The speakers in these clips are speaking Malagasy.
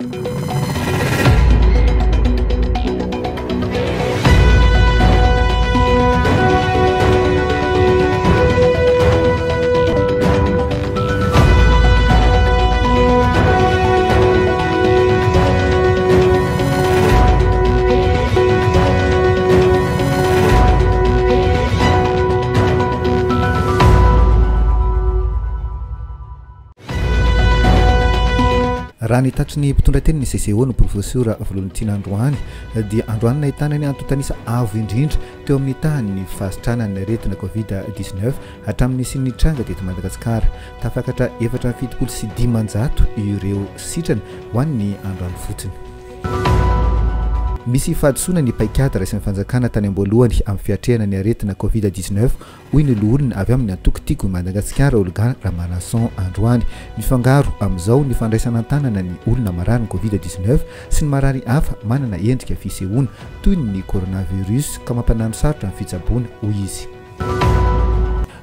Thank you. raha nytatry ny mpitondra teny ny cco eh, ny professora volonytiana androany dia androanynahitanany antotanisa avo indrindra teo amin'ny taha ny fahasotrananaretina covid 19 hatramin'nysy nitranga dia to madagasikara tafakatra efatra nifitokolo sy dimanjato ireo sitrany hoany ny androany fotsiny misy fahadosoana ny paikady raisan'ni fanjakana tany amboalohany amin'ny fiatrehana ny aretina covid-19 hoy ny loolona avy amin'ny antoky tiako n madagatsikara olga raha manason androany mifangaro amin'izao ny fandraisana an-tanana ny olona mararyny covid-19 sy ny marany hafa manana endrika fisehona toyy ny corona virus ka mampanano sarotra ain'ny fitsaboana hoy izy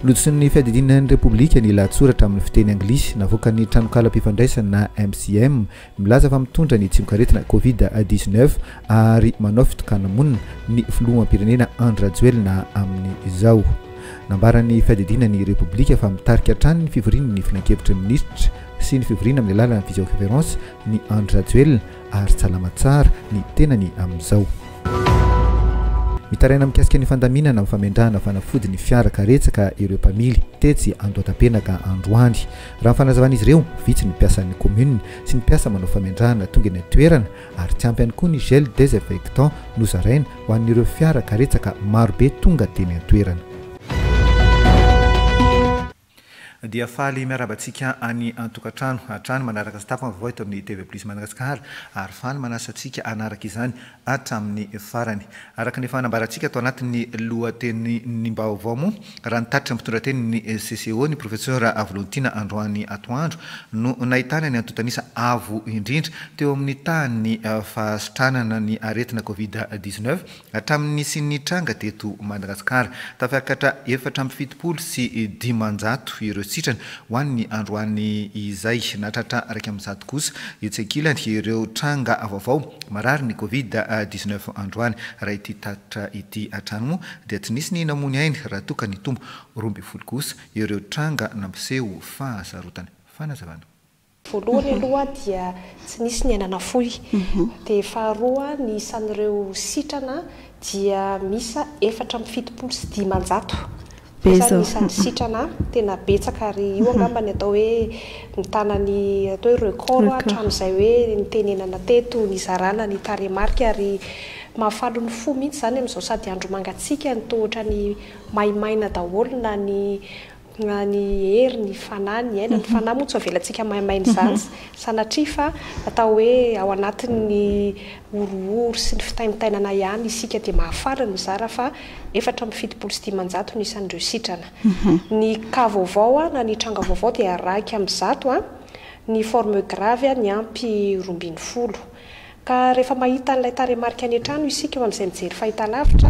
lotosin'ny fiadidina n'ni répoblika ny lahtsoratra amin'ny fiteny anglisy navoka ny tranokala-pifandraisany na mcm milaza fa mitondra ny tsimon-karetina covid 19 ary manao fitokanamona ny filoampirenena andrajelna amin'izao nambaran'ny fiadidina ni repoblika fa mitarika hantrany ny fivoriny ny finankevitry ny niritra sy ny fivorina amin'ny lalalany viséoférance ny andr rajel ary tsalama tsara ny tenany amin'izao mitaraina amikasika ny fandaminana amin'ny famendrahana fanafodiny fiaraka retsaka ireo pamily tetsy andoatapenaka androany raha nfanazavana izy reo vi tsy ny piasany communa sy ny piasa manao famendrahana tonga eny antoerana ary tsy ampy hany koa ny gel desinfectant no zaraina ho an'n'ireo fiaraka retsaka marobe tonga deny antoerana dia faly miarabatsika ay atokatrano atrano manaraka tapvatamin'y tvsmaaasa aryfaymanassika anarak' izay atrain'ny faranyarakefnabarasika atoanatyloateymbaaomo rahanytaritra ptondratenny co ny profeser avlotina androany atoandro no naitanany atotanisa av indrindra teo amin'ny tany eh, fahasotrananany aretina covidn atrai'ns ntranga teto madagasiaatafaktra eftrafisiire oany androany izay natratra raik amin'ny zatokosa etskilany ireo tranga vaovao marary ny covid dixneuf androany raha ity taitra ity atranymoa di tsy nisy ny namony ainy raha toka ny tombo roamby foli kosa ireo tranga nampiseo fahazarotany fanazavanahdia tsy nisy ny ainana foy mhm. di efahaoa ny isan'ireo sitrana dia misa efatra my fitpolo sy dimanjato zisan'ny sitrana tena betsaka ary io angambany atao hoe mitanany atao hoe recolt a hatrami'izay hoe nitenenana teto ny zarana ny taremarika ary mahafalo ny fo mihitsy zany amin'izao sady andro mangatsiaka nytootra ny maimaina daholona ny hery ny fana eh, ny mhm. aina ny fana mhm. motsy velatsika mahaimainyzanyanai f ata oe ao anatny oroo sy ny fitaiiiahoaonaoaodiayanyeany mhm. ah, ah, ah, ampy ka rehefa mahita n'ilay taremarika any atrano isika eo ami'izay mijery fahitalavitra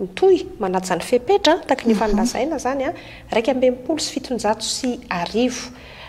ny toy manatjany fehpetra taka ny fanylazaina izany a ah, raiky ambe mpolo sy fitonjato sy arivo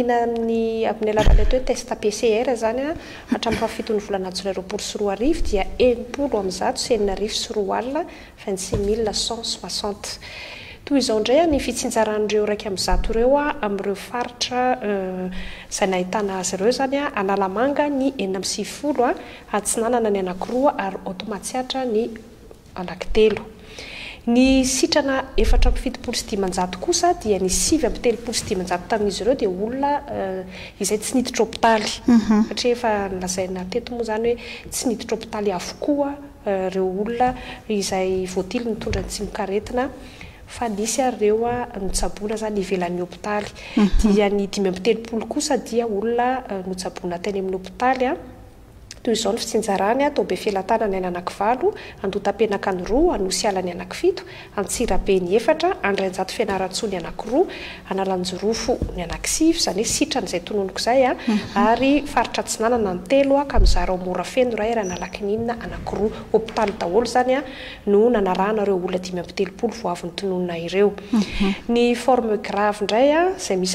inaamin'y alavaletho test pcr zany aray fafiton'ny volanasorarpor syroa riv dia enpolo amzato sy enina riv syroaalna vigtsi millecent soixante toizaonray ny fisinjaranreo rakyamzato reo amreofaritrazay euh, nahina azy ireo zany analamanga ny eninamsiyfolo atsinanana ny anakiroa ary tmasiatra ny aatelo ny sitrana efatra mpifitopolo sy dimanjato kosa dia ny sivy ampitelopolo sy dimanjato tamin'izy ireo di olona eh, izay tsy niditr' opitaly mhm. satra efa nlazaina teto moa zany hoe tsy niditra opitaly avokoa eh, reo olona izay voatily nytondra nytsymikaretina fa nisya ireoa notsabona zany ivelan'ny opitaly mhm. dia ny dimy am telopolo kosa dia olona eh, notsabona teny amin'ny opitalya asijaanytbe feltanany anakivalo andotapenaka nyroa anosy alany anakfito antsirabe ny eatra andraynjat fianratsony anakiroa analajorofo nyaasianyositanzayoizayyairaianek mhm. mizarmorafenoarhan alainna anakroa opital daholo zanyano nanaanareoonoymteonyoaireeaayay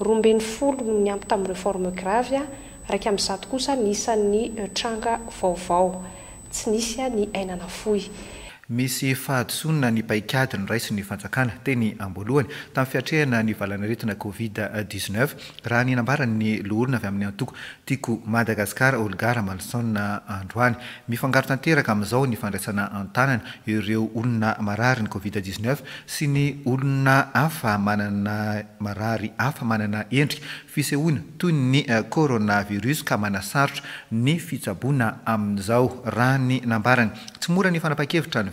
roamben'ny folo noho ny ampy tamin'ny reforme gravy a raiky amin'ny zato kosa nyisan'ny eh, tranga vaovao tsy nisy ny ainana foy misy fahasona ny paikady ny ray sy ny fanjakana teny ambolohany tamin'ny fiatrehana ny valana retina covid dnef raha ny nambaranyny loolona avy amin'ny antoko tiako madagaskar olgar malsoa androany mifangaro tanteraka amin'izao ny fandraisana an-tanana ireo olona marary ny covid 1nef sy ny olona hafa manana marary hafa manana endrika fisehoana toy ny korona eh, virus ka manasarotra ny fitsaboana amin'izao raa ny nambarany tsy mora ny fanapakevitra ny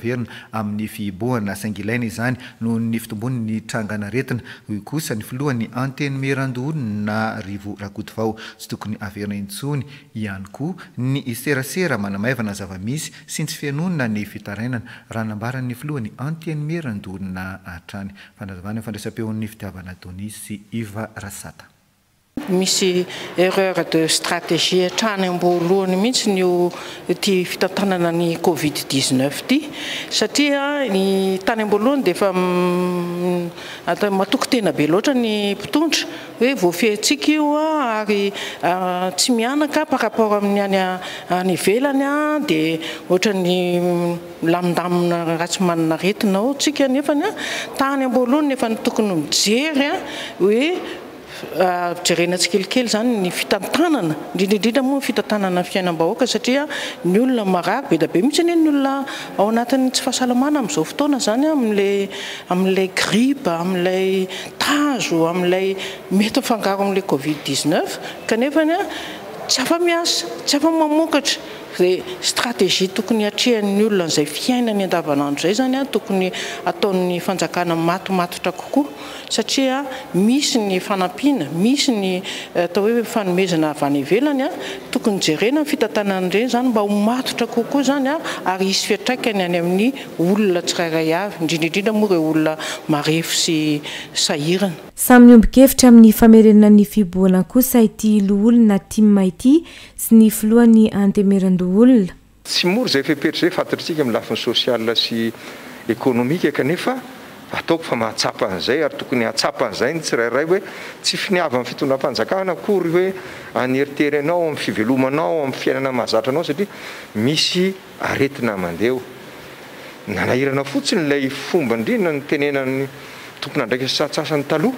amin'ny fihboana saingilaina izany noho ny fitomboni ny trangana retina kosa ny filohany anteny merandonina rivo rakoty vao tsy tokony averina intsony ihany koa ny serasera manamaivana zava misy sy ntsy fianoona ny fitarainana raha nambara ny filohany antenne merandoina atrany fanazavana fandraisam-peo'ny fitiavana doni sy iva rasat misy erreur de stratégie trany amboalohany mihitsy ny o ty fitatanana ny covid dixneuf ty satria tany amboalohany dia efa matoky tena be loatra ny mpitondra hoe voafetsika ioa ary tsy mianaka parrapport amin'ny anynyvelanya dia ohatrany lamindamina ratsy manana retina o tsika nefanya tany amboalohany nefa ny tokony mijery a oe idrerenatsikelikely ah, zany ny fitantanana indrindrindrindra moa ny fitantanana y fiainam-bahoaka satria ny olona maraky be da be mihitsy nie ny olona ao anatin'n' tsy fahasalamana amin'izao fotoana zany amilay ami'ilay gripa ami'ilay tazo ami'ilay mety myfangaro ami'ilay covid-1n kanefany a tsy afamiasa tsy afa mamokatra de strategie tokony atrehany olona n'izay fiainany andavanandro izay zany a tokony ataon'ny fanjakana matomatotra kokoa satria misy ny fanampiana misy ny eh, atao hoe fanomezina avanevelany a tokony jerena ny fitantanany ireny zany mba ho matotra kokoa zany a ary isy fiatraikany any amin'ny olona tsirairay avy indrindraindrindra moa reo olona marefo sy sahirana samy 'ny ombokevitra amin'ny famerenan'ny fiboana kosaity loolo na tia mayty sy ny filohan'ny antemeran-loolona tsy ory zayperit zay fatatr sika min'y lafiny ssialsy eônmikaknefa ataoko fa mahatsapa n'zay ary tokony atsapan'zayny tsyrarayhoe tsy finiava minny fitonampanjakana kory hoe aneriterynao am'ny fivelomanao ami'ny fiainana mahazatranao sardondraa stsasan'ny taloha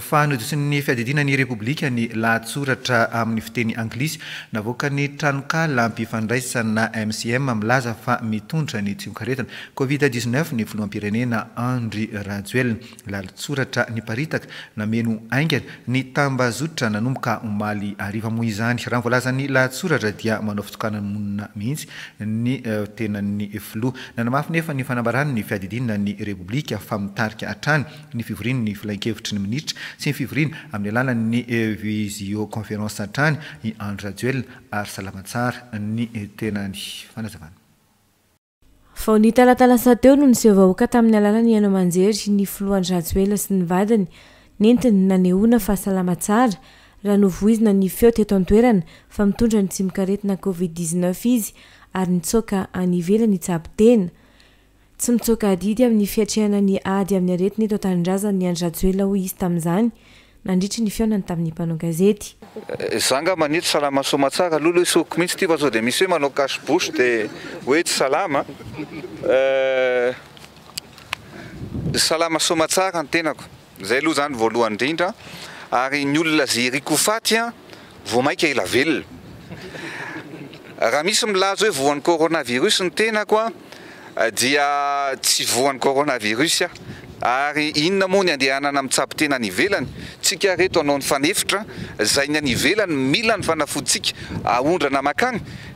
fa hnodosi'ny fiadidinany repoblika ny lahtsoratra amin'ny fiteny anglisy navoka ny tranokalampifandraisana mcm m'laza fa mitonitra ny tsiokaretina covid dnf ny flo ampirenena andry rajoel lalatsoratra ny paritaka nameno aingina ny tambazoditra nanomboka maly arivamoi zany raha n volazany lahtsoratra dia manao fitokana ny monina mihitsy ny eh, tenanny flo nanamafy nefa ny fanambarany ny fiadidina ny repoblika famitarika hatrany ny fivoriny ny filankevitry ny miniditra tsy ny fivoriana amin'ny alàla ny eh, vizioconféransy satrany i andrrajy elona ary salamatsara ny eh, tena ny fanazavana vao ny talatalasateo noho ny sehovahoaka tamin'ny alàla ny hainao manjery ny foloa andr rajy elona sy ny vadiny nentiny nanehoana fa hasalamatsara raha novoizyna ni feo teto antoerana fa mitondra ny tsy mikaretina covid-dixneuf izy ary nitsoaka anivela ny itsabotena sy mitsok didy amin'ny fiatehanany ady amin'ny aretiny totanindraza ny andrajoela o izy tamin'izany mandritry ny fiaonany tamin'ny mpanagazety eh, za nga manity salamasomatsara alohalohe soroky mihitsy ty fa zao de misy hoe manaokase bosy de hoe tsy salama eh, salamasomatsara nytenako zay aloha zany voalohanyindrindra ary ny olona zerikovaehzhoon'ars dia tsy voan'ny corona virus a ary inona moa ny andehanana amin'tsapytena nyvelany tsika reto anao ny fanefitra zay ny anyvelany mila ny fanafotsika aondrana amakagny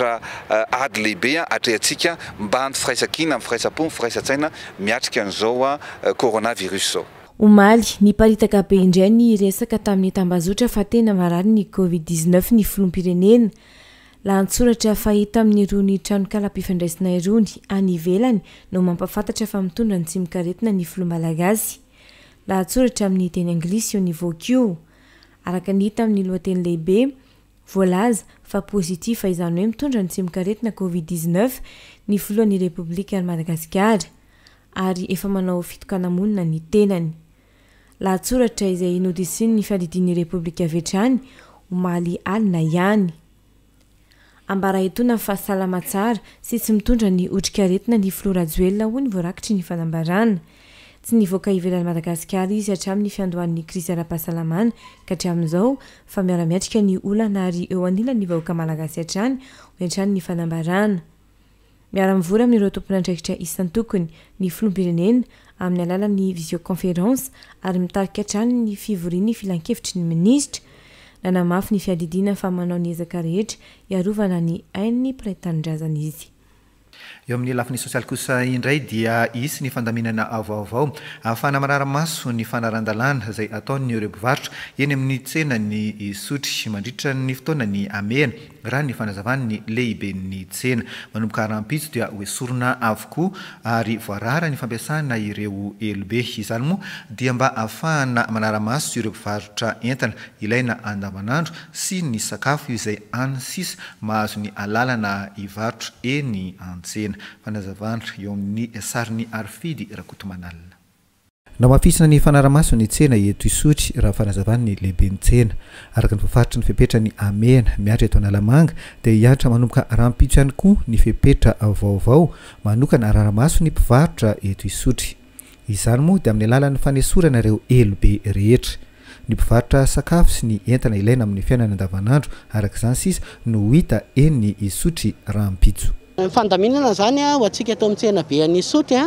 Euh, adylehibe atre antsika mba ny firaisakina amiy firaisam-po ny firaisatsaina miatrikan'zaoaorna euh, virusaoomay nyparitaka be indray ny resaka tamin'ny tambazotra fa tena marayny covid-9 ny flompirenena lah ntsoratra fahita amin'nyirony tranokala-piifandraisina irony anyvelany no mampafanttrafaitondra ny tsmkeinay laaaa tratra amin'ny teyaisnikiaraka nyhita amin'ny loantenylehibe volaza fa pozitifa izany hoe mitondra ny tsymika retina covid-19 ny foloan'ny repoblika ary madagasikara ary efa manao fitoka anamonina ny tenany laha tsoratra izay nodisin ny fadidin'ny repoblika avetraany homaly alina ihany ambara itoa na ny faasalamatsara sy tsy mitondra ny hotrika retina ny filoara ajoelona ho ny voarakitry ny fanambarana tsy ny knmadaayaanyfadoan'nykriyarapahasalamany aaknykaaasanyanyny anabaana miaraira amin'retoponandraikitr isanytokony ny floirenena amin'ny alalany viiokonférence ary mitarikaatrany ny fivori ny filankevitry ny minisitra nanamafy ny fiadidinay famanao nyezakarehetra iarovana ny ainny pretanirazany izy eo amin'ny alafin'ny sosialy kosa indray dia isy ny fandaminana vaovao ahafanamararamaso ny fanarandalàna izay ataony ereobovarotra eny amin'ny tsena ny isotrysy mandriitra ny fotoana ny amena raha ny fanazavany ny lehiben'ny tsena manomboka arampitso dia hoesorona avokoa ary voarara ny fampiasana ireo elobeh izany moa dia mba ahafahana manaramaso ireo mpivarotra entana ilaina andavanandro sy ny sakafo io izay any sis mahazo ny alalana hivarotra eny an-tsena fanazavanra eo amin'ny sariny arfidy rakoto manalina nao mafisina ny fanaramaso ny tsena eto isotry raha fanazavanny lehiben'ny tsena araka ny fivaritra ny fepeitra ny amena miatra eto na lamanga di hianatra manomboka rahampitso iany koa ny fepetra vaovao manokana raramaso ny mpivarotra eto isotry izany moa di amin'ny alalan'ny fanesora nareo elobe rehetra ny mpivarotra sakafo sy ny entana ilaina amin'ny fiainany andavanandro araka izany sisa no hita eny ny isotry rampitsofandaminana zany a oatsika ato ami'ntsena beny sotrya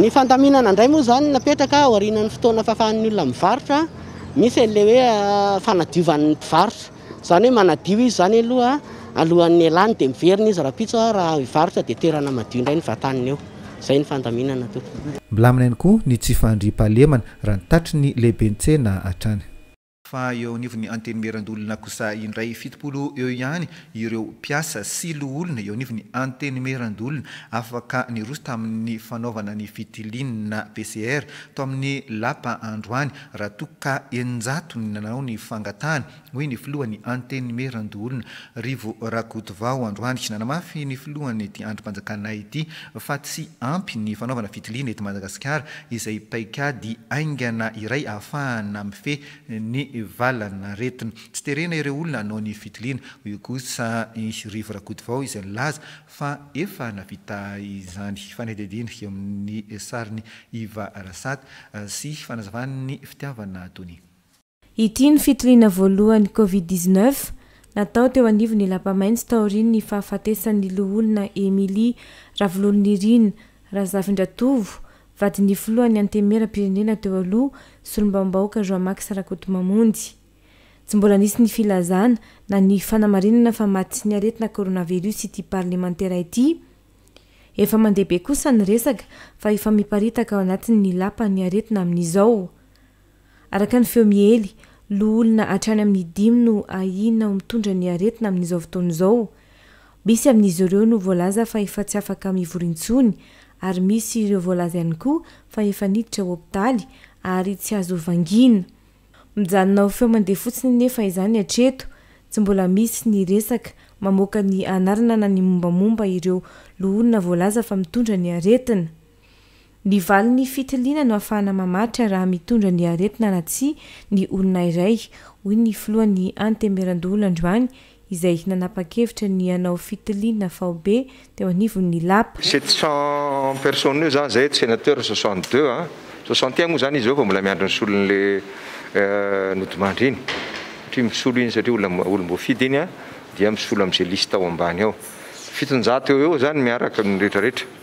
ny fandaminana indray moa izany napetraka oarinan'ny fotoana fahafahan'nyolona mivarotra misy an'la hoe ah, fanadiovan'ny mpivarotra izany hoe manadio izy zany aloha alohan'ny alany dia miverina izy rahapitsoa ah, raha mivarotra dia toerana madio indray ny vaataniny eo izay ny fandaminana to milamina iny koa ny tsyfaandri-pahalemana raha ny tatri ny lehibentsehna atrany a eo anivy ny anteni merandolona kosa indray fitopolo eo ihany ireo piasa sy loolona eo anivo ny anteni meran-dolona afaka ny roso tami'ny fanaovana ny fitilinna pcr to amin'ny lapa androany raha tokka enjatony nanao ny fangatahana hoy ny filohan'ny anteny merandoholona rivo rakoty vao androandriky nanamafy ny filohany ety androm-panjakanay ity fa tsy ampy ny fanaovana fitiliana ety madagasikara izay paikady aingana iray ahafahana min'y fe ny valana retiny tsy terena ireo olona anao ny fitiliana e kosa rivo rakoty vao izay nylaza fa efa navita izany fanaydidinyk aminn'ny sariny iva rasaty ah, sy fanazavany ny fitiavana toni ity ny fitoliana voalohany covid-9 natao teo anivo ny lapa maintsy taori ny fahafatesan'ny loholona emilia raha vilolony rina ra zafndratov vadyny foloany antemerapirenena teoao lbakazmasrako mamondy tsy mbola nisy ny filazana na ny fanamarinana fa mat sy ni aretina kôrônaviros ity parlemantara ity efa mandebe kosa ny resaka fa ifik anatny aa ny aretina amin'izao araka ny feo mihely loholona atrany amin'ny dimy no aina mitondra nyaretina amin'izao votonyizao misy amin'izy ireo no volaza fa efa tsy afaka mivorintsony ary misy ireo volaza ihany koa fa efa niditra itay ary tsy azovangina mijanonao feo mandea fotsiny nyefa izany atreto tsy mbola misy ny resaka mamokany anaananany mombamomba ireo loholona volaza fa mitondra ny aretina ny valin'ny fitiliana no ahafahana mamaritra raha mitondra ny aretina na tsy ny onina iray o ny floany antemeran-doholo androany izay nanapa-kevitra ny anao fitilina faobe deanivo ny lapa scent persone eo zany zay t sénateur s2 stm zany izy ao fa mbola miandro nysolon'la euh, nodimandry iny satria misolo iny saria olombofidy iny a dia misolo amn'zay liste ao ambany ao fitonjat e eo zany miaraka airehtrarehetra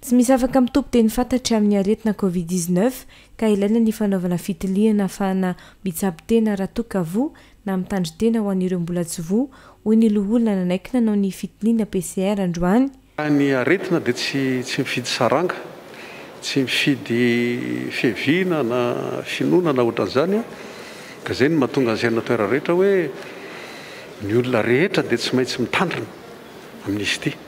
tsy mis afaka mitompo di ny fantatra amin'ny aretina covid-19 ka ilaina ny fanaovana fitiliana afahana misabytena rahatoakavoa na mitandrotena ho an'ireo mbola tsyvoa hoy ny loholona na anaikina anao ny fitiliana pcr androany ny aretina dia tsy tsy mifidy saranga tsy mifidy feviana na finona na ohatran'izany a ka zay ny mahatonga an'izana toerarehetra hoe ny olona rehetra dia tsy maintsy mitandrina amin'izy ity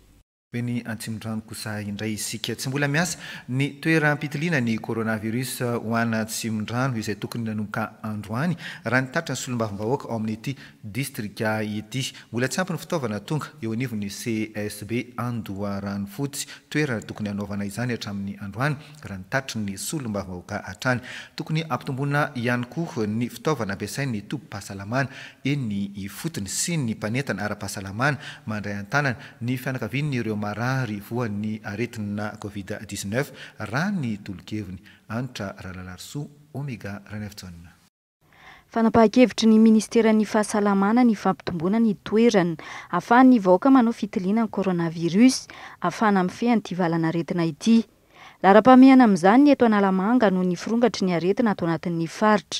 hoeny atsindrano kosa indray isika tsy mbola miasa ny toerapitiliana ny ornavirs uh, hoantsin-drano zay tokony nanomoka androany raha ny tatra ny solombaimbahoaka o amin''ity distrik ity mbola tsy ampiny fitaovanatongaeo'y csbtstyyarny soaranytokoy ampitombonaayo ny fitaovana mpiasai ny tpahasalamana e nyfotony sy ny manetanara-pahasalamana mandray atanana ny fanakainnyireo marary vohany aretinna covid dixnef ra ny tolokeviny anitra rahalalarysoa omega rany avitsona fanapahakevitry ny ministeran'ny fahasalamana ny fampitomboana ny toerana ahafahany vahoaka manao fitiliana ny kôrônaviros ahafahana amin'ny feany iti valana aretina ity lara-pamehana amin'izany ny eto analamanga noho ny firongatry ny aretina atao anatin'ny faritra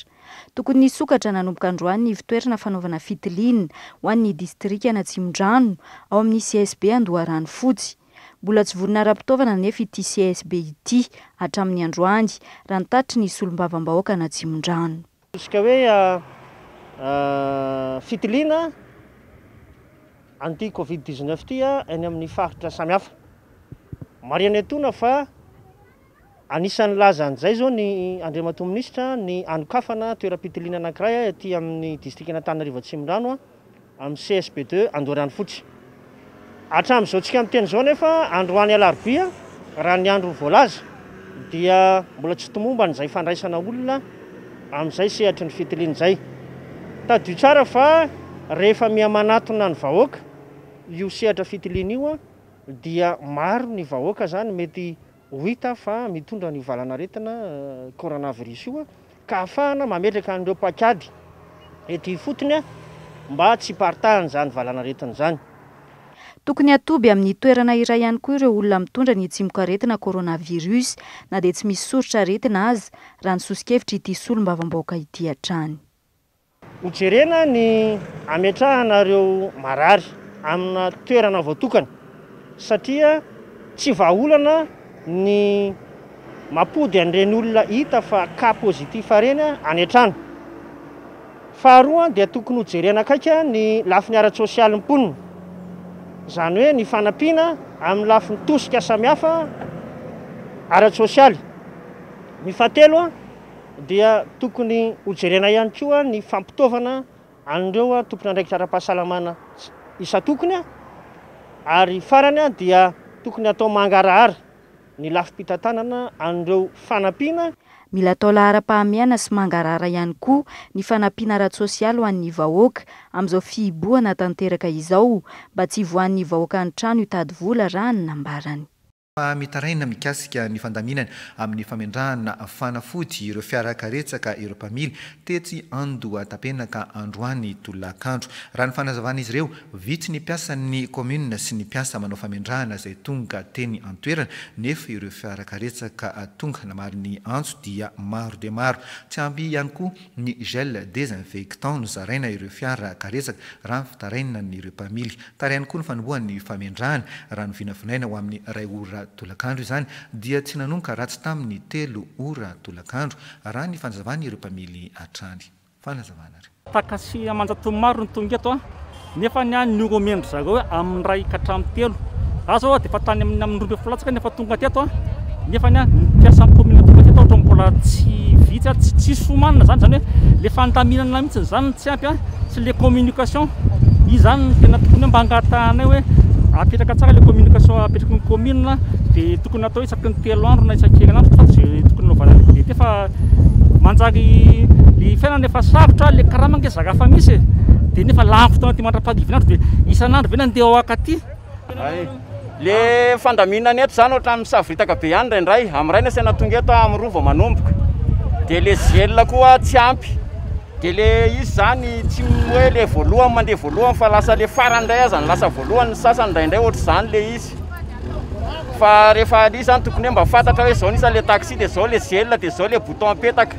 tokony ny sokatra nanomboka androanny fitoetrana fanaovana fitilina ho anyny distrika anantsimon-drano ao amin'ny csb andoharany fotsy mbola tsy volona arahampitaovana nefa iti csb ity hatramin'ny androany raha nitatitry ny solombavam-bahoaka nan tsimon-dranoosika hoe ah, ah, fitiliana anti covid dxneuf tya ah, eny amin'ny faritra samihafa mariny atonafa e anisan'ny lazan'zay zao ny andrematombinisitra ny anokafana toerapitilina anakiray aty amin'ny disitrikanataninarivatsy mindranoa ami'y csp andoranyotsbla tsy nza dalna azay trniakoetrindia maro ny vahoaka zany mety hoit a fa mitondra ny valana retina eh, corona virus ioa ka afahana mametraka an'ireo pakady ety fotony a mba tsy paritahany izany valana retina izany tokony atoby amin'ny toerana iray ihany koa ireo olona mitondra ny tjimoka retina corôna virus na dia tsy misy sorotra retina azy raha ny sosikevitra iti solo mba va mboaka hiti an-trany hojerena ny ametrahanareo marary amina toerana vaoatokany satria tsy vaaolana ny apody anreny olonahit fka poitifeyahaa di tokony jerena akaik ny lafiny arat sosialymponina zany hoe ny fanapina amin'ny lafi nytosika samihafa aratsosialymiaea dia tokony hojerena ihany koa ny fampitaovana anreoa tompony andraiki rara-pahasalamana isatokony aryarany dia tokony atao mangarahar ny lafim-pitantanana andreo fanampiana mila taolahara-pahameana sy mangarara ihany koa ny fanampiana rat sosialy ho an'ny vahoaka amin'izao fiboana tanteraka izao mba tsy vohany vahoaka ny trano hitady vola raha ny nambarany famitaraina mikasika ny fandaminana amin'ny famendrahana fanafody ireo fiarakaretsaka ireopamily tetsy andoatapenaka androany tolakandro raha ny fanazavanaizy reo vitsy ny piasany omu sy ny piasa manao famedrahana zay tongatey atoena nefa ireo fiaraketskatonga namariny ano diamaro de maro ty amy ihanykoa ny gdesinfectan ozaina ireo fiaaketak rafitaiayreopityko foyhinaiaia o amin'y ray ora dolakandro io zany dia tsy nanonka raha tsy tamin'ny telo ora dolakandro raha ny fanazavany ireo mpamily atrany fanazavanareotas anatomaro nytog eoa ah. nefa ny aiomendryza h amiray kahtra te ah zaodfatay aaromb flatinfatogomtboa t vssomna zany zay hoele fadainana mihitznytsy asl ah. izty hmba aathay apetrakaatsara le communication apetraky ny commun di tokony ataoo isaky ny telo andro na isa-kn anandro toonylfamana fiainany fa saotra le karaha mangezaka fa misy de nefa la kotona ty mandra-pahalivinandro de isan'andro ve nandeh oakaty le fandaminan eto zany ohtramsavoritaka be hany raindray am'ray nsanatonga eto amroa vao manomboka de le zela koa tsy ampy de le izy zany tsy hoe le voalohany mandeha voalohany fa lasa le fara ndray azany lasa voalohany ny sasany ndraindray ohatra zany le izy fa rehefa lizy zany tokony hoe mba fantatra hoe zao n izanle taxi de zao le zel di zao le bouton apetaka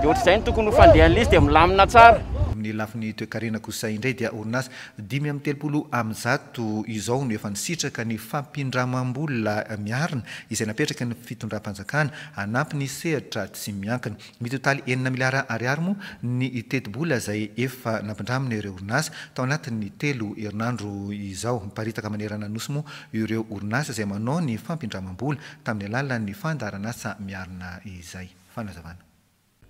de ohatraizay ny tokony ho fandehan'ley izy de milamina tsara ny lafin'ny toekarena kosayindray dia orinasa dimy amin'ny telopolo amin'nyzato izao no efa nisitraka ny fampindramam-bola miarina izay napetraka ny fitondram-panjakana anampi ny sehitra tsy miankina mity otaly enina mil ara ariary mo ny tetibola zay efa nampindramina ireo orinasa tao anatin'ny telo herinandro izao miparitaka manerananoso moa ireo orinasa izay manao ny fampindramam-bola tamin'ny alala ny fandaranasa miarina izay fanazavana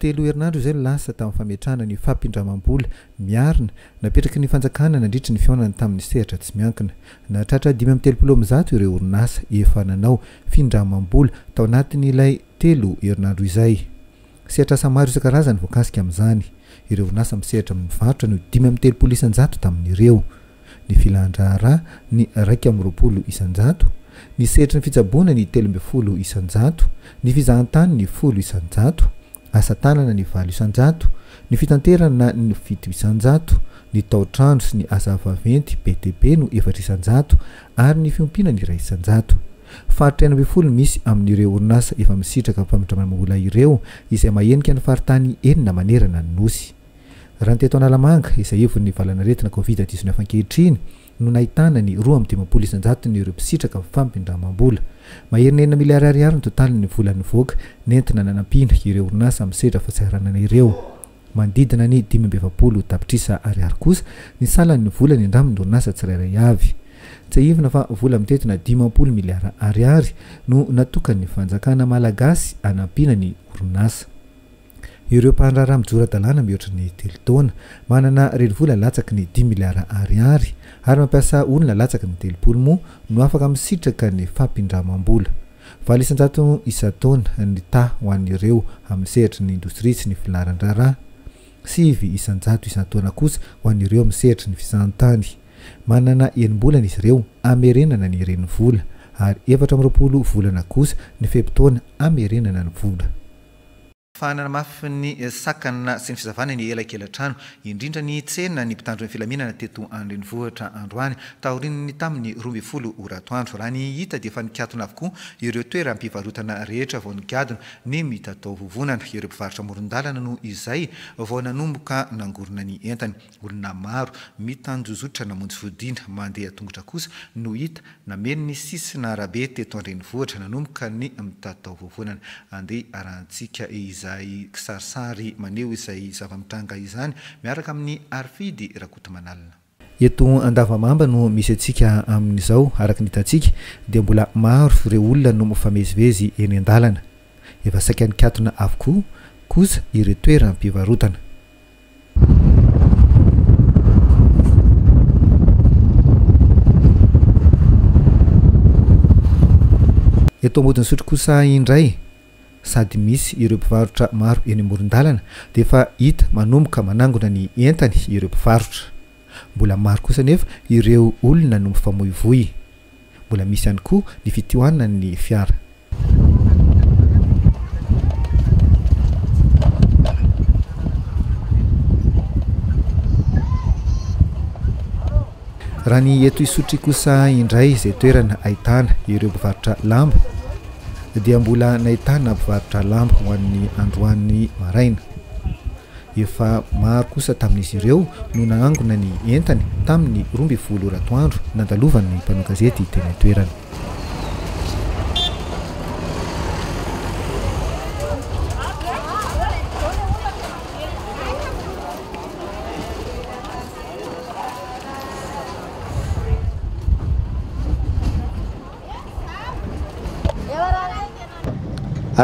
telo herinandro izayy lasa tamin'ny fametrana ny fampindramambola miarina napetraky ny fanjakana ny andritra ny fionana tamin'ny sertra tsy miankina na tratra dimy am'y telopolo am'nzato ireo rinasa efa nanao findramambolatao anatnyilay telo herinandro izay setra samaro isan-karazany vakasia amin'zany ireo ornasa m'ysertra mivarotra no dimy am'ny telopoloisnjat tamin'ireo ny filandrara ny raika ami'nyroaolo isanjatony setra ny fisabna ny telombiyfolo isnjat ny fizahantanyny folo isanjato asa tanana ny valo isanjato ny fitanteraa na ny fito isanjato ny taotrano sy ny aza faventy betbe no efatra isanjato ary ny fiompiana na iray isanjato faritra ina be'y folo misy amin'n'ireo orinasa efa misitraka famindramanamola ireo izay mahenika ny faritany enina manerana ny nosy raha nytetoana lamanga izay evo ny valana retina covid dxneu ankehitriny nonahitana ny roa amin'ny dimapolo izyanjatonyireo mpisitraka fampindramam-bola maherinenina mili ariariary ny totali ny volan'ny voaka nentina ny anampina ireo orinasa amin'ny sedra fa syharananaireo mandidina ny dimy-bevapolo tapitrisa ariary kosa ny salan'ny vola ny indraminy orinasa tsirairay avy tsy ivona fa vola mitetona dimampolo mili ara ariary no natoka'ny fanjakana malagasy anampiana ny orinasa ireo mpahandraraha mijoradalàna mihoatrany telotaona manana renivola latsaka ny dix miliar ariary ary mampiasa olona latsaka ny telopolo moa no afaka misitraka ny fampindramambola vala isanjato isantaona ny ta hoan'ireo amin'ny seritry ny indostri sy ny vinaran-drara sy vy isanjatoisantona kosa hoan'ireo amin'ny seritry ny fizantany manana enimbolana izy ireo amerenana ny renivola ary efta mroapolo volana kosa ny fepitaona amerenana ny vola afnyaka eh, s ny fizavana ny elakelatrano indrindra ny tsena ny mpitandroyfilaminana teto aehtra androaytoiy tami'ny robfoo ortanrora n hita defanatna akoa reo toeaha mpivarotana rehetra vaongadna ny mitataooonaa remivaritraoodaao izayvaonaobok nangoona enyooitora namonyiandetntrainaey ssabeteto rtranambokny itatonade k sarisary maneo izay zava-mitranga izany miaraka amin'ny arfidy rahakoty manalina eto andavamamba no misy antsika amin'izao araky ny itantsiaka dea mbola maro fire olona no mifamezivezy eny an-dalana efa sakani katona avokoa kosa ireotoera mpivarotana eto amodin'ny sotro kosa indray sady misy ireo mpivarotra maro eny amorin-dalana de fa hita manomboka manangona ny entany ireo mpivarotra mbola maro kosanefa ireo olona no mbifamoivoy mbola misy ihany koa ny fitihoanina ny fiara raha ny eto isotry kosa indray izay toerana ahitana ireo mpivarotra lambo dia mbola nahitany na ampivarotra lambo hoann'ny androan'ny maraina efa maro kosa tamin'izy ireo no nanangona ny entany tamin'ny romby volo ratoandro nandalovany ny mpanakazety tena toerany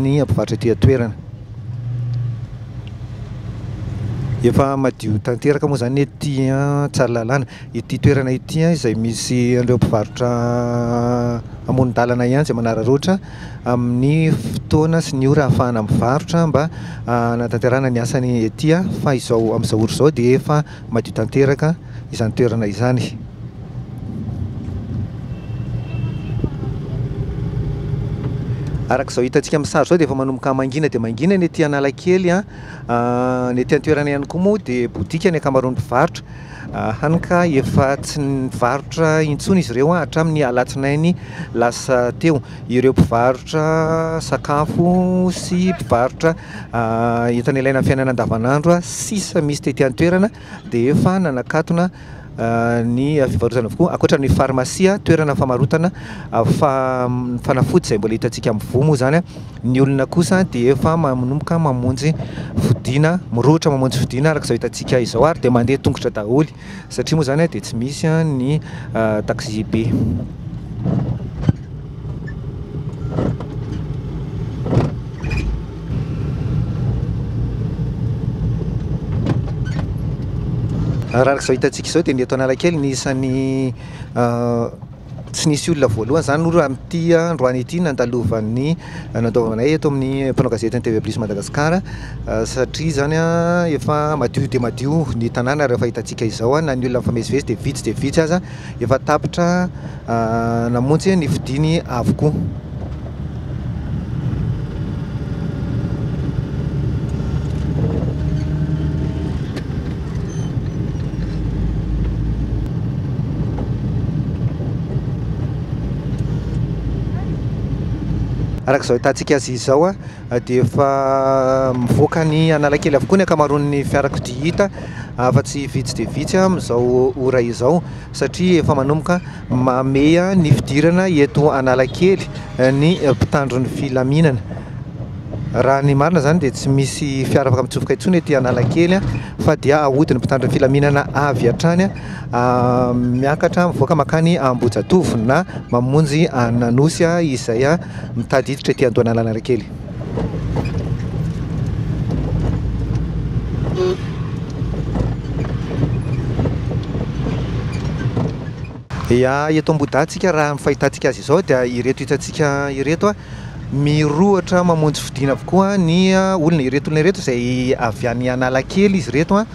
ny ampivarotra etyatoerana efa madio tanteraka moa zany etya ah, tsara lalana ity toerana itya ah, zay misy andreo ampivarotra amonydalana ihany zay manara roatra amin'ny fotoana sy ny o ra hafahana amvarotra mba ah, natanterana niasany etya fa izao am'zaory izao dia efa madio tanteraka izany toerana izany araka zao hitantsika ami'saro zao deefa manomboka mangina di mangina ny eti anala kelya ah. ah, ny tiantoerana ihany ko mo di botika ny akamaroa'nympivarotra ah, hanyka efa tsy ivarotra intsony izy ireo atramin'ny alatsinainy lasa teo ireo mpivarotrasakafo sy mpivarotra hitany laina ny fiainana andavanandro a sisa misy tetiantoerana di efa nanakatona Eh, ny fivarozana avokoa akoatra ny farmasia toerana famarotanafafanafoty eh, mm, zay mbola hitantsika min' vo mo zany eh. ny olona kosa dia efa manomboka mamonjy vodiana mirohitra mamonjy vodiana araka zao hitantsika izao ary dia mandeha tongotra daholy satria moa zany dia tsy misy ny taxib raharaka zao hitantsika izao dia nyatona alakely nisan'ny ah, tsy nisy olona voalohany zany ityandroany ity nandalovany nadovanay eto amin'ny mpanagazetiny tvblus madagasikara ah, satria zany efa madio di madio ny tanàna rehefa hitantsika izao na ny olona famezivezy di vitsy divitsy azy efatapitra ah, namontsy ny fidiny avoko arak' zao etantsika azy izao a ah, di efa mivoakany analakely avokoa ny akamaron'ny fiarako di hita afa- tsy vitsy di vitsy ah, mizao ora izao satria efa manomboka mameyha ny fidirana eto analakely eh, ny mpitandron'ny filaminana raha ny marina zany dia tsy misy fiara avaka mitsofoka intsoiny ety analakely a fa dia ahodiny mpitandriny filamihnana avy an-trany a ah, miakatra mivoaka mankany ambojatovy na mamonjy ananosya izay a mitadyhiditra ety handohana alalakely ya eto ambodantsika raha mifahitantsika azy izao dia ireto hitantsika ireto a mirohatra mamonjy fidiana avokoa nya ah, olona iretoolna ireto zay avy any anala kely izy reto a ah,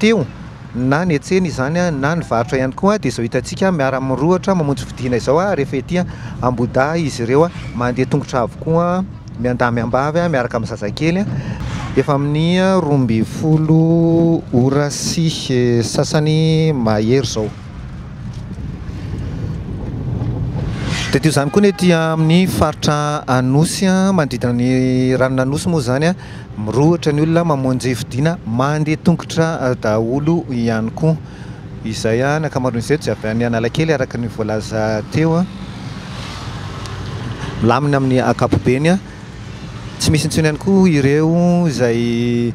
teo na ny etseny iy zany ah, na nyvarotra ihany koaa dia zao hitantsika miara-mirohatra mamonjy vidiana izao a rehefa etya amboda izy ireoa mandeha tongotra avokoa miandamiambvy miaraka min zazakelya efa amin'nya rombyfolo ora sy eh, sasany mahery zao dea teo izany koa ny ety amin'ny faritra anosya ah, mandidina ny ranona anosy moa zany a ah, mirohatra ny olona mamonjy hvidina mandeha tongotra ah, daolo ihany koa izay a n akamaronyizao tsy avy an'ny analakely araka ny voalaza teoa milaminy amin'ny akapobeny a tsy misy ntsono ihany koa ireo izay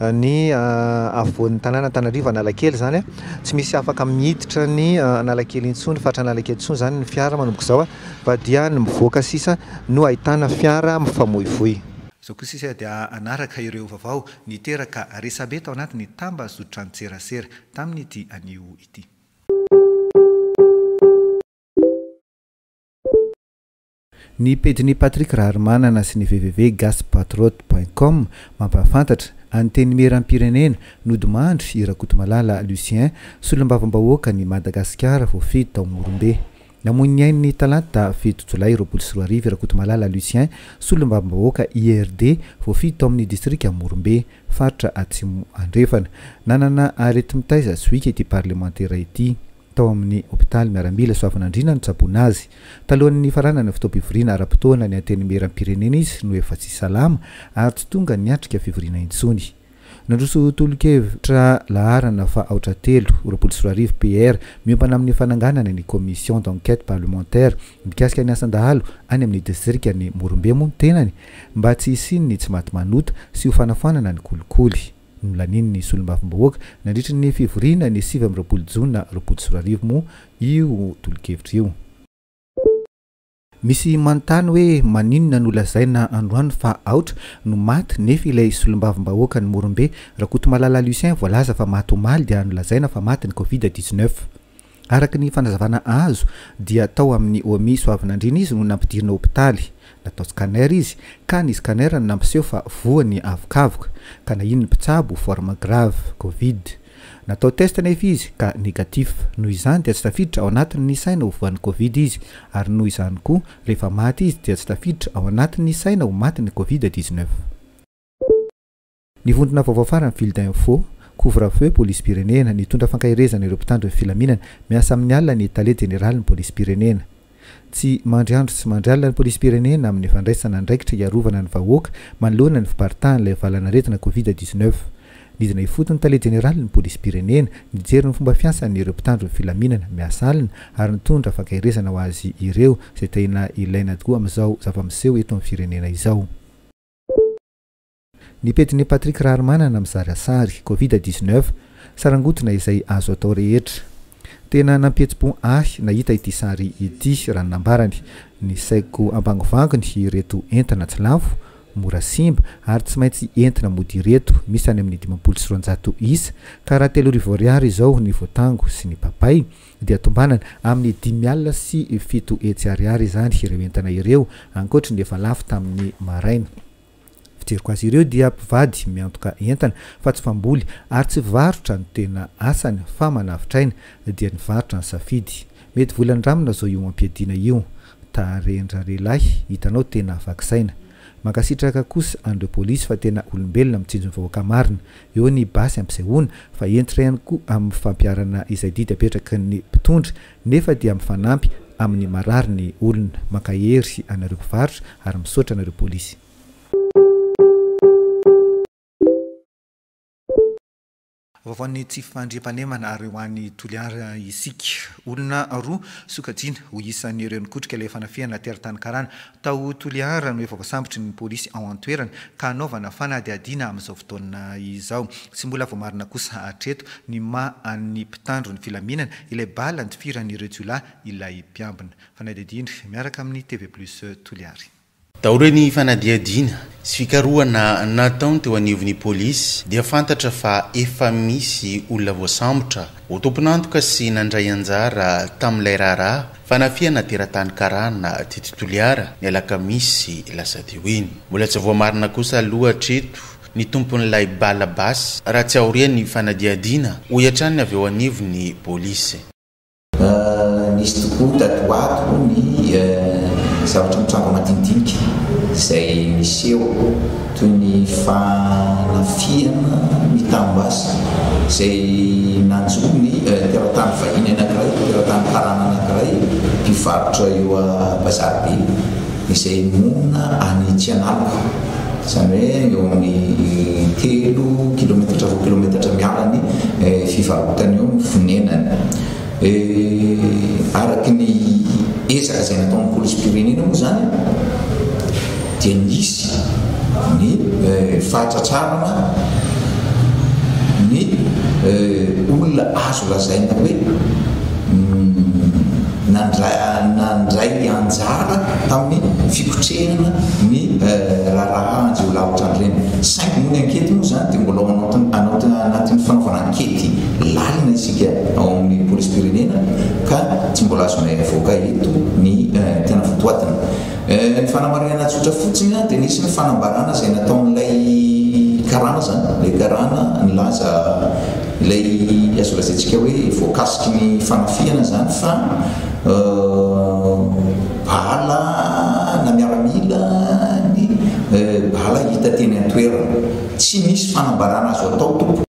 ny ah, avoan'ny tanàna tanarivo analakely zany a tsy misy afaka miiditra ny ah, analakely intsondra faritra analakelyntsondry zany ny fiara manomboka zao a fa dia ny mivoaka sisa no ahitana fiara mifamoivoy zao koa sisa dia anaraka ireo vaovao niteraka resabe tao anatin'ny tambazodotrany tserasera taminy ity anio ity ny pediny patrik raarimanana sy ny vww gas poatrote point com mampafantatra anteny miera amimypirenena nodimaandry irakoto malala lucien solombavambahoaka ny madagasicar voafi tao imorombeh namoni'ny ain'ny talatya fitotjolay iroapolo sy roa arivy irakoto malala lucien solombavambahoaka ird voafi to amin'ny distriue nmorombeh faritra atsimo andrefana nanana areti mitaiza syhika ity parlementair ety amin'ny hôpitaly miaramila soavana andrina no tsabona azy talohan'ny faranany fitaompivoriana ara-potoana ny anteny merampirenena izy no efa tsy salama ary tsy tonga niatrika fivoriana intsony nondroso tolo-kevitra laharana fa aotra telo roaolo syroarive pr miompana amin'ny fananganana ny commission d' enquête parlementaire mikasika ny asan-dahalo any amin'ny desirikua ny morombe moa ny tenany mba tsy hisin ny tsy maty manota sy hofanafoanana ny kolokoly nolanino ny solombavy m-bahoaka nandritry ny fivoriana ny sivy ami'y roapolo joa roapolo sorarivo moa io tolokevitra io misy manontany hoe maninona nola zaina androany fa aotra no maty nefa ilay solombavy mbahoaka ny morombe ra koto malala lucien voalaza fa maty homaly dia nolazaina fa maty ny covid dixneuf araka ny fanazavana azo dia atao amin'ny omis soavina indriny izy no nampidirina hôpitaly atao scanare izy ka ny scanarny nampiseho fa voany avokavoka ka na in'ny mpitsabo o forme grave covid natao test nyefa izy ka négatif noho izany dia tsy tafiditra ao anatiny ny saina ho voan'ny covid izy ary noho izany koa rehefa maty izy dia tsy tafiditra ao anatinyny saina ho matiny covid dxneu ny vondina vaovaoafarany fil d' info couvre feu polisy pirenena ny tondra afankahirezana ireo mpitandro nyfilaminana miasa amin'ny alina ny tale jenéraliny polisy pirenena tsy mandriandro sy mandrialna ny polisy pirenena amin'ny efandraisana ndraikitra hiarovana ny vahoaka manolohana ny fipartahnyilay valana retina covid dxneuf nidina i fotony tale jenéral ny polisy pirenena nijery 'ny fomba fiasany ireo mpitandro ny filaminana miasalina ary nytondra afanka irezana ho azy ireo izay tena ilaina tokoa ami'izao zavamiseho eto amin'ny firenena izao nipetin'ny patriqk raharimanana mi zary asary covid dx9uf sarangotona izay azo atao rehetra tena nampetsi-pon ahy nahita hidisary iti rano nambarany ny saiko ambangovagony ireto entina tsy lafo mora simba ary tsy maintsy entina modi ireto misy any amin'ny dimapolo sy roanjato isa karaha telo h rivoriary zao ny voatango sy ny papay dia atombanana amin'ny dimialia sy fito etsiariary zany ireo entana ireo ankoatry ny efa lafo tamin'ny maraina jerko azy ireo dia mpivady miantoka entana fa tsy famboly ary tsy varotra no tena asany fa manavitraina dia nyvarotra ny safidy mety volandramina zao io ampiadina io tarendrarelahy hitanao tena vaksaina mankasitraka kosa an'reo polisy fa tena olombelona mitsiji'nyvahoaka marina eo ny basy ampzay hoina fa entitrahnyko amin'ny fampiarana izay didy apetraka ny mpitondry nefa dia mifanampy amin'ny marary ny olona mankahery anareo ivarotra ary misotra anareopolisy vaovaony tsi fandriam-panemana ary ho an'ny toliara isika olona roa sokajina ho isan'ny ireo n'nykotrika ilay fanafiana teratanykarana tao toliara no efao vaosambatry ny polisy ao antoerany ka anaovana fanadiadiana amin'izao fotoana izao sy mbola vaoamarina kosa atreto ny ma an'ny mpitandro ny filaminana ilay bala ndyfira ny ireojolahy ilay mpiambina fanadi dindry miaraka amin'ny tv plus toliary daorean'ny fanadiadiana sy fikarohana nataony teo anivon'ny polisy dia fantatra fa efa misy olona voasambotra ho tomponantoka sy nandray anjara tamin'ilay raharaha fa nafiana teratany karana tititoliara nialaka misy lasa teo eny mbola tsy voamarina kosa alohatreto ny tompon'ilay balabasy raha tsy aoriany fanadiadiana oiatrany aveo anivony polisyis zaatra mitrago madindiniky zay miseo toy ny falafiana mitamazy zay naony eh, tratay vahiny anakirayttanykaana anakiray mpivarotra eobazarybe izay mona ay tsyaal zany oe eoamin'y telo kilometatra vkilometatra mialanyfivaotanyeoneayaakny eh, saka zay nataon'nykolo sprenina moa zany dia nisy ny eh, fahatsatsarona ny eh, olona azo lazaina hoe nadnandray mm, jara tamin'ny fikorehna y rahraayolara enycin oyketyonymbolany aeyyeyesy tayy fanaanazany a tatiny atoerana tsy misy fanambarana azo atao tompo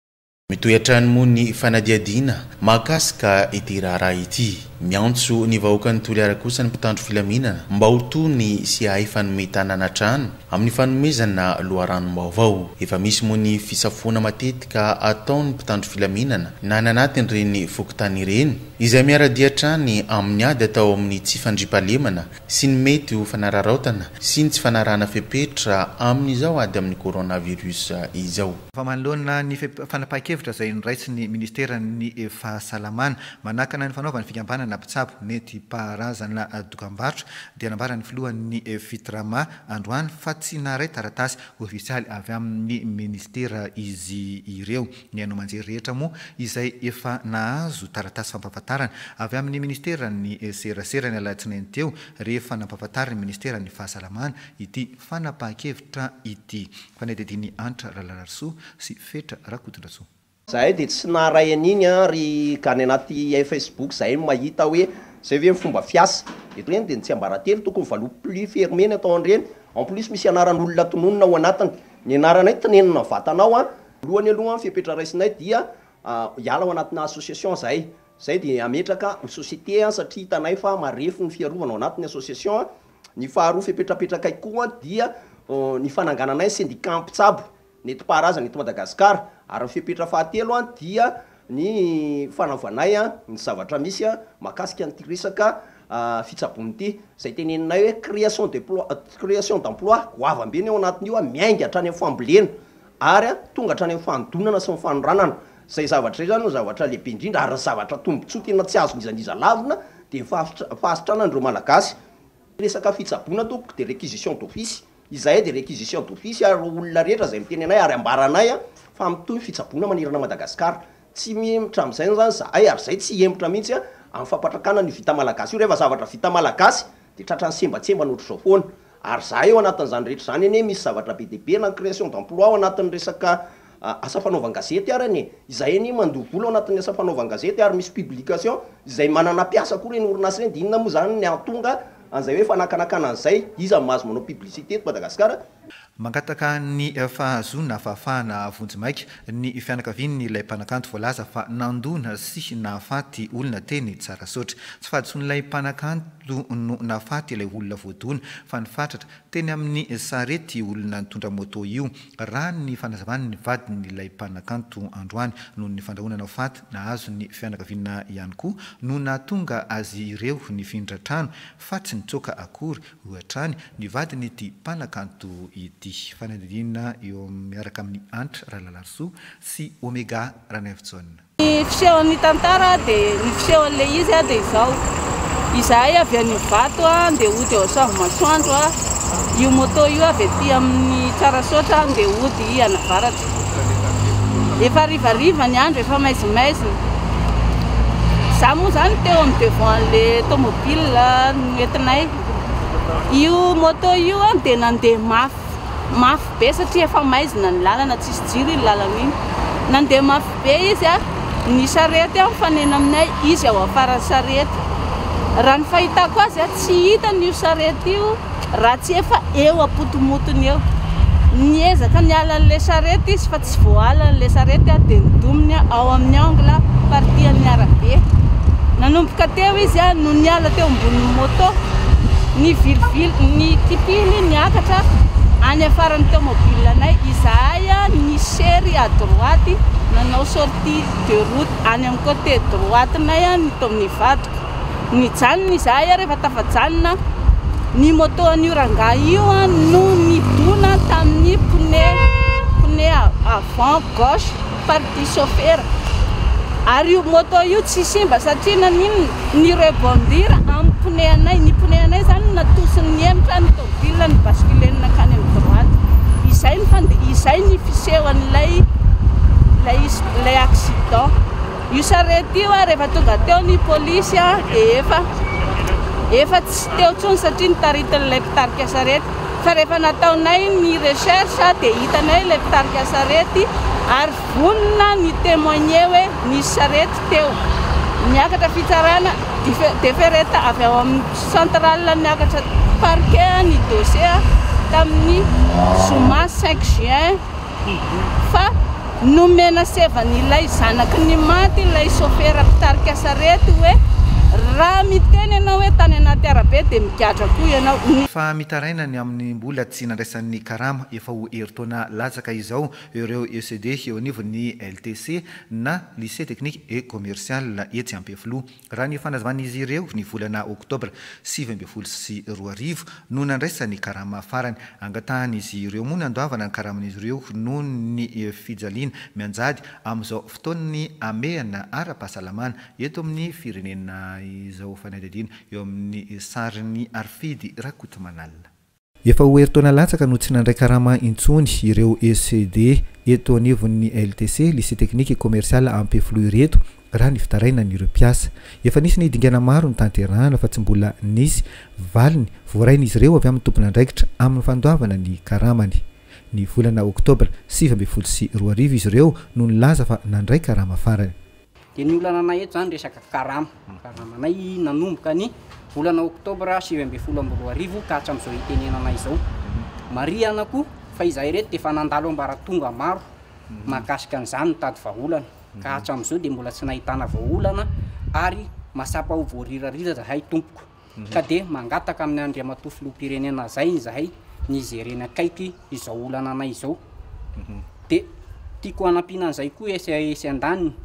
mitoeatrany moa ny fanadiadina maagasika ity raharaha ity miantso ny vahoaka n'ny tolo ara kosa ny mpitandro filaminana mba ho to ny sy hay fanometana anatrany amin'ny fanomezana loaranom-baovao efa misy moa ny fisafoana matetika atao 'ny mpitandro filaminana na ny anatinyireny fokotany ireny izay miara-diantrany amin'ny ady atao amin'ny tsy fandripalemana sy ny mety ho fanararaotana sy ny tsy fanarahna fepetra amin'izao ady amin'ny côrona viros izaofamanolona ny fanapa-kevitra zay nyraitsy ny ministera ny efasalamana manakna ny fanaovnyfkapa napitsapo nety parazana dokambarotra dea anambara ny filoha'ny eh, fitrama androany fa tsy nahray taratasy ofisialy avy amin'ny ministera izy ireo ny ainao manjery rehetra moa izay efa nahazo taratasy fampafatarana avy amin'ny ministera ny eh, serasera ny alatsinainy teo rehefa nampafatarany ministera ny fahasalamana ity fanapaha-kevitra ity fanay de ty ny anitra rahalalarysoa sy fetra ra kotondra soa zahay de tsy naray aniny a ry ka ny anaty facebook zay mahita hoe zay ve nfomba fiasa ereny de ntsyambaratelo tokoy valoa plus ferme ny ataoreny em plus misy anaran'olona tononina ao anatiny ny anaranay tinenana vatanao a ah. lony aloha fipetra raisinay dia ah, iala ao anatiny association zay zay de ametraka societéa ah, satria hitanay fa marefo ny fiarovana ao anatiny associationa nyfaharo fipetrapetraka y koa dia oh, ny fanangananay sndicampy netympahaazanetmadagasiaraaryfipetra fahaeo dia ny fnaoanayny zavatra misyaahaikantyftsaonytyzay ah, ten eniay oe céation demploi oaabey anatyio miaingahatrany amfaoeayatnga aany afnona sy nfanoazay zaata zny zavatralehibe iridra arynzavatra tobotsatena tsy azonzzaina de fasitrananreoaaatde requisition d'offie zy de requisition d'office ay olona rehetra zay miteny anay ary ambaranay a fa mto yfitsabona manerinamadagasiartsy tra zay zny zaay azay tsy e itsyfaakayitlaas zvatravitlaasy de tatranysembatsembanatrzao foana ary za eo anatin'zany rehetra zany n e, misy zavatra be debe naréation demploianaty ek asafaoangazet e. izay y ndoanaty aafanaoangazet ary misy publication zay mananaiasaoreny oyeydo y an'izay hoe fanakanakana an'izay izy ammazo manao publicité madagasikara mangataka ny fahazona fahafahana vonjy maika ny fianakavinna ilay mpanakanto voalaza fa nandona sy nafaty olona teny tsara sotra tsy fady sy n'ilay mpanakanto no nafaty ilay olona voadona fa ny fatratra teny amin'ny sarety olona nytondra moto io ra ny fanazavany ny vadiny ilay mpanakanto androany noho ny fandrahonana o faty nahazo ny fianakaviana ihany koa noho naatonga azy ireo ny findra trano fa tsy nitsoka akory oantrany ny vadiny di mpanakanto ity fanadnina eo amiaraka amin'ny antra raha lalarysoa sy omega raha nay vijona ny fiseho an'ny tantara dia ny fiseho ale izy a dia izao izahay avy an'i ato ndeody eoa asoandroa io moto io aby aty amin'ny tsara sotra ndeaody anavarata efarivariva ny andro efa maizimaizina za moa zany teo amny devan le tomobile noeinay io moto io a dia nandea afy afeiisinyafeizyny sarety feaminayizyao afaranysareyrahanyfhiko azy a tsy hitanyio sarety io raha tsy efa eo apotimotny eonyezaka nyalan'la sarety izy fa tsy oalan'la sarety dnonyaoain'y nleariaraenaokteizy noonyala teo mboninnymoto ny viliily ny tipily nyakatra any afaran'ny tomobile anay izahay a ny sery a droite nanao sortie de route any amin'y côté droite nay a ntoamin'ni vatoko ny janona izahay a rehefa tafajanona ny moto anyorangah io a no nidona tamin'ny poner pner avant gauche partie saufera ary io moto io tsy simba satria nanino ny rebondira aminy poneanay nypone anay zany natosinny emtranyteo bilny basculeninakany an' draty izaynfa izay ny fisehoan'lay aylay acciden iosarety io a rehefa tonga teo ny polisy a efa efa tsy teo tsony satria nitaritanyilay mpitarika sarety fa rehefa nataonay ny recherche dia hitanay lay pitarikasarety ary volona ny témoigne hoe misysarety teo miakatra fitsarana defereta avyeo amin'ny central miakatra parque ny dose tamin'ny zoma cinq gien fa nomena sevany ilay zanaky ny maty lay sofera pitarikasarety hoe raa aoetny atiabe de miatrakoa anaofa mitarainany amin'ny mbola tsy nandraisan'ny arama efa ho eritona latsaka izao ereo ecd eoivo ny ltc na lycé tenike e commerial etsy ampy flo raha ny fanazvanaizy ireo ny volanaoktobra sy vbefol sy rai no nandraisany karama faranyangatahan'izy reo moa ny andoavana ny karamn'izyreo noo ny fijaliana mianjady amn'izao fotoa ny amena ara-pahasalamana eto amin'ny firenena izaofanad iny eo amin'ny sariny arfidy raha koto manalia efa hoheritona latsaka no tsy nandray karama intsony ireo ecd eto anivon'ny ltc lysé teknike commersial ampi flouy reto raha ny fitaraina n'ireo mpiasa efa nisy ny idingana maro ny tanterahana fa tsy mbola nisy valiny voaraina izy ireo avy amin'ny tompona andraikitra amin'ny fandoavana ny karamany ny volana octobra sy vy mbe folo sy roaarivo izy ireo no nylaza fa nandray karama farany d nyolana anay eto zany resaky karama karamanay nanomboka ny olanaktbra ooadaobaratonga maroaaik any tady aoana ahaazao de mbola sy nahitanaoolana ary masaphovoarirarira ahay tompoko mhm. a de mangataka aminy andreamatosolopirenenazay nyzahay nizerenaakaiky iao olana ayaoananaykoandanyy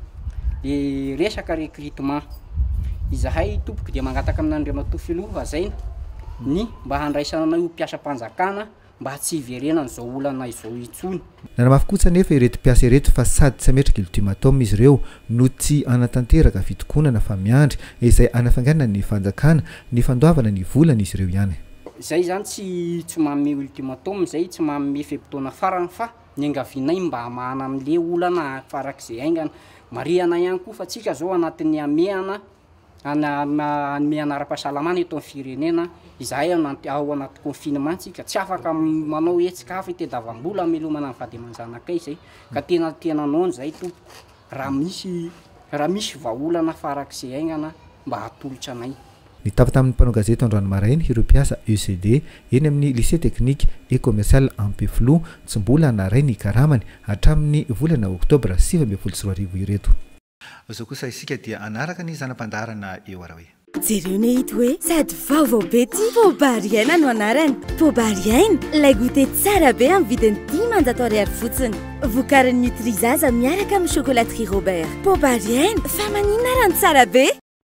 mba tsy ieanzao olanaizao itsony nanamafikotsa nefa iretimpiasa ereto fa sady tsy hametriky ultimatome izy reo no tsy anatanteraka vitokonana fa miandry izay anafiainganna ny fanjakana ny fandoavana ny volany izy ireo ihanyzay zany tsy tsy mao oltimato zay tsy mamefptoaranyfa nma aale lanafarak'zay agana mariana ihany koafa atsika zao anatin'ny ameana anme anara-pahasalamany eto am firenena izay na- ao anati confinemat tsika tsy afaka manao etsika hafa e te davam-bola melomana nifady aman-janakay zay ka tena tenanao ny zay tompo raha misy raha misy vaholana afaraky zay aignana mba atolotra anay ny tavatamin'ny mpanaogazeta androanomarainy ireo mpiasa ecd eny amin'ny lycée tecnique e commercial amp flo tsy mbola naray ny karamany hatramin'ny volana octobra sifmbe folosy rarivoireto zao kosa isika dia anaraka ny zanam-pandarana eo araha hoe jereo ny hito hoe sady vaovao be ty pombary aina no anarany pombary ainy ilay goûte tsara be amin'ny vidiny di manjatao riy ary fotsiny vokariny nutri zaza miaraka amin'ny chocolate rirobert pombary aina fa maninona rano tsara be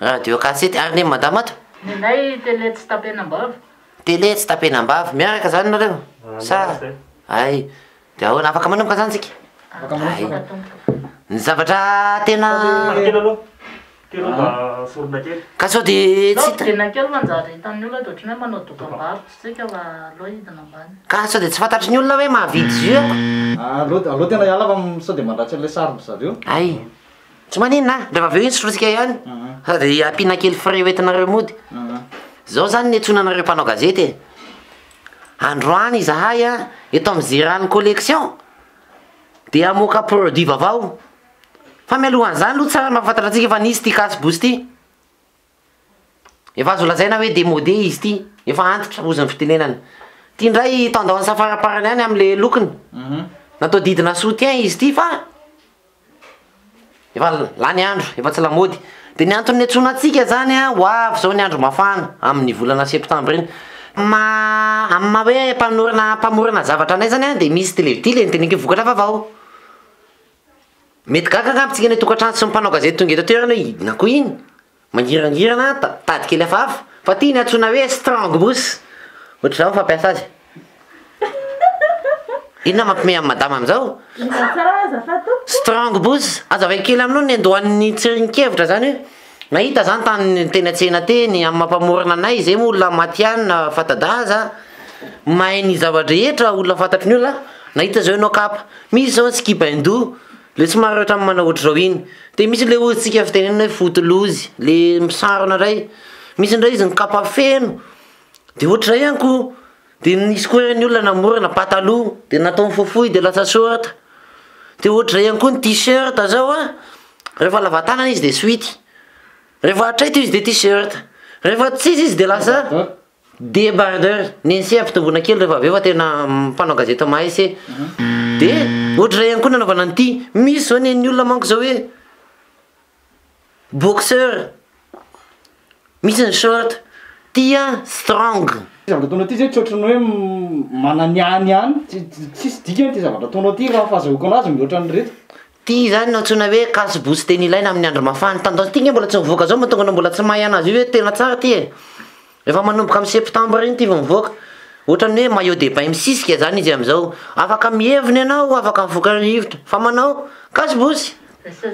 radio ah, kasey ariny amadam totele tsy tapehna ambavy miaraka zany na reo sa ay de aona afaka manobka zany tsikay ny zavatra tena ah. ka so de tsyka so de tsy fantatry ny olona hoe mahavidy ah, zakoy tsy maninnanraoinytroa any adyampinakely fre etinaredo any seazetoamzeranyôlektion de amokaproduit vavaoloanany lohasramatatrtsike iy tabosyeemôeeantitrazytyndray tandao ny safaraparany any amle lokiny mhm. natao didina soutien izy ty fa efa la ny andro efa tsy lamody de ny antony atsonatsika zany a ho afy zao ny andro mafana amin'ny volana septembe eny ama hoe mpnonamaona zavatra anay zany a de misy televitily nytenky ivokata avaavaoey ga anamptsika ny toatranysypanao gazetytongaet teranyoe idinakoiny mangirangirana da tady kely faaafa ty ny atona hoesrangboshaza ino na mamime am madama amzao strangbos azavakely aminao ny ndoanytsnkevitra zanyhoeahi anytaeneeyamamaoayzey olonaaaa aaehetraolonafatatroanahita zao anao misy zaoskibido le somarotram manao atr zao iny de misy le ozytsika itenenaootolozy le miaronaray misy ndray izy ny kapafeno de ohatray anyko iy oeyolonaadenaaomooy de lasasôrtde ohatrray any koa ny tisirt zao areefalavatanany izy de suityeatrayto izy de t-sirtrehefa tsisy izy de lasde aeneyhatraany koananaonanty misy zao neny olona manko zao oe boxeur misy ny sort tya strang trataona ty ay tsry zany aosona oe kasbosy tenaina aminyadroaayasytgn mbola tsy mivoaaomatoganaombola tsy mahaynazy e tena sara ty eehefa manomboka am septambreiny ty vao mivoaka oatrany hoe mailô debay misisika zany izy azaoafak mieviny anao afaka mivoka ivotra fa manao kasbosyytsy e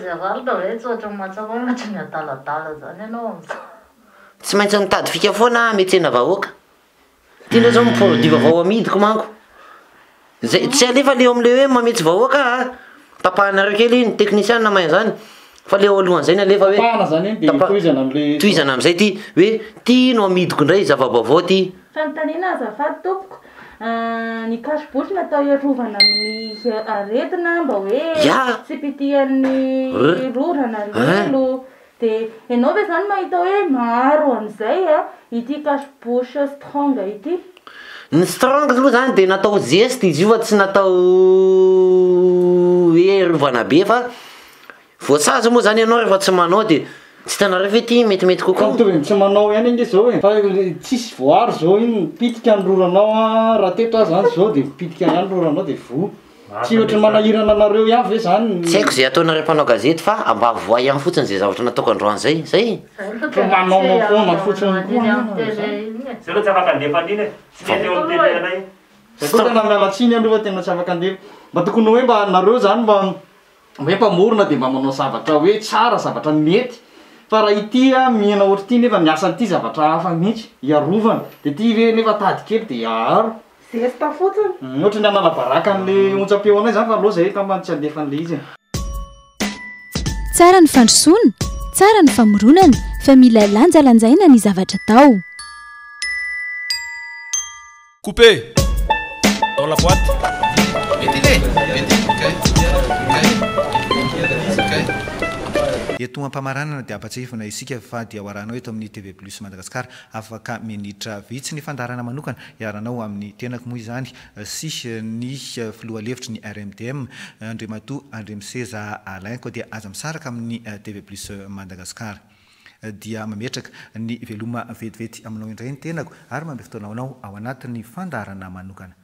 maintsymitadyaonaeea ty naho zao miforodivavao amidiko manko zay tsy alefa leo amle hoe mamitsy vahoaka a ah. tapahanareo kely iny teknisian na mahay zany fa leo alohany'zay ny alefa hoetoizana eh, amizay ty hoe tino amidiko ndray zavabaovao tyia de anao ve zany mahita hoe maro amizay a ity kaso bose strange ity ny strange moa zany de natao zeste izy io fa tsy natao hoe rovana be fa voasazo moa zany ianao rehefa tsy manao de tsy hitanareo fa ty metimety kokotovny tsy manao any igny zao e fa tsisy voary zao igny mipitika an roranao a raha tetra ahy zany zao de mipitika ano roranao de vo tsy ohatra manahirana anareo iav hoe zany ty haiko zay ataonareo mpanao gazety fa ambavoay an'y fotsiny zay zavatra nataoko androan'zay zay manao fona fotsinykon en mba tokony hoe mbaaeo zany mba oe mpaona de mba manao zavatra hoe tsara zavatra mety fa raha itya mihina ohatra ty nefa miasan'ny ity zavatra hafa mihitsy iarovana de ty hoe nefa tadi kely de aro dtafotinyohatra ny analabaraka an'la ontsa-pio anay zany fa aloa zay tamatsyadefa an'la izy y tsara ny fandrosona tsara ny famoronana fa mila lanjalanjaina ny zavatra tao coupé dan lapoite eto ampamaranana dia ampatseifina isika fa dia o aranao eto amin'ny tvplus madagasikara afaka minitra vitsy ny fandarana manokana iarahanao amin'ny tenako moa zany sy ny filoha levitra ny rmdm andrematoa andre miseza alin koa dia aza misaraka amin'ny eh, tv plus madagasikara dia mametraka ny veloma vetivety aminao indray ny tenako ary mambe fotoanaonao ao anati'ny fandarana manokana